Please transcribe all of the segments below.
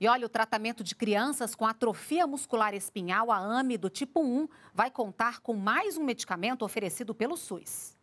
E olha, o tratamento de crianças com atrofia muscular espinhal, a AME, do tipo 1, vai contar com mais um medicamento oferecido pelo SUS.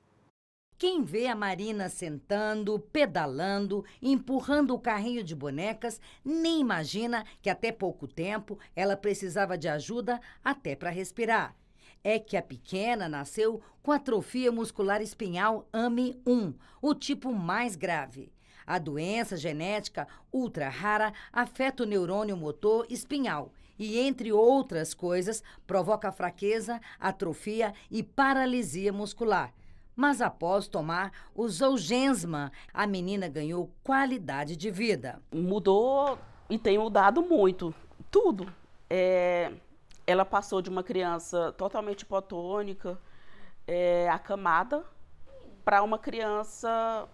Quem vê a Marina sentando, pedalando, empurrando o carrinho de bonecas, nem imagina que até pouco tempo ela precisava de ajuda até para respirar. É que a pequena nasceu com atrofia muscular espinhal AME1, o tipo mais grave. A doença genética ultra rara afeta o neurônio motor espinhal e, entre outras coisas, provoca fraqueza, atrofia e paralisia muscular. Mas após tomar o Zolgensma, a menina ganhou qualidade de vida. Mudou e tem mudado muito. Tudo. É, ela passou de uma criança totalmente hipotônica, é, acamada, para uma criança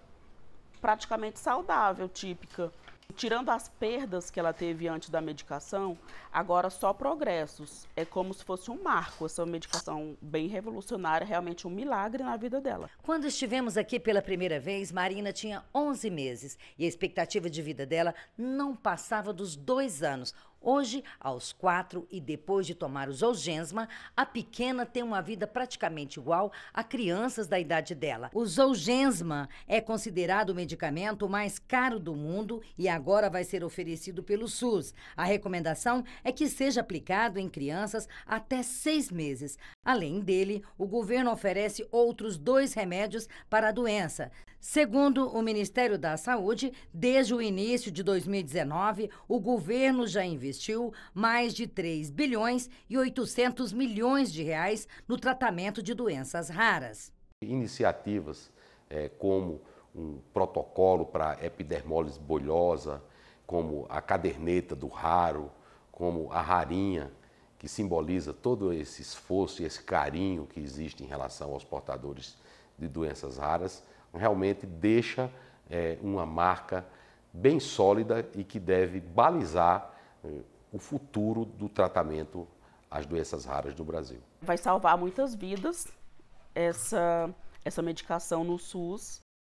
praticamente saudável, típica. Tirando as perdas que ela teve antes da medicação, agora só progressos. É como se fosse um marco, essa medicação bem revolucionária, realmente um milagre na vida dela. Quando estivemos aqui pela primeira vez, Marina tinha 11 meses e a expectativa de vida dela não passava dos dois anos. Hoje, aos quatro e depois de tomar o Zolgensma, a pequena tem uma vida praticamente igual a crianças da idade dela. O Zolgensma é considerado o medicamento mais caro do mundo e agora vai ser oferecido pelo SUS. A recomendação é que seja aplicado em crianças até seis meses. Além dele, o governo oferece outros dois remédios para a doença. Segundo o Ministério da Saúde, desde o início de 2019, o governo já investiu mais de 3 bilhões e 800 milhões de reais no tratamento de doenças raras. Iniciativas é, como um protocolo para epidermólise bolhosa, como a caderneta do raro, como a rarinha, que simboliza todo esse esforço e esse carinho que existe em relação aos portadores de doenças raras, realmente deixa é, uma marca bem sólida e que deve balizar é, o futuro do tratamento às doenças raras do Brasil. Vai salvar muitas vidas essa, essa medicação no SUS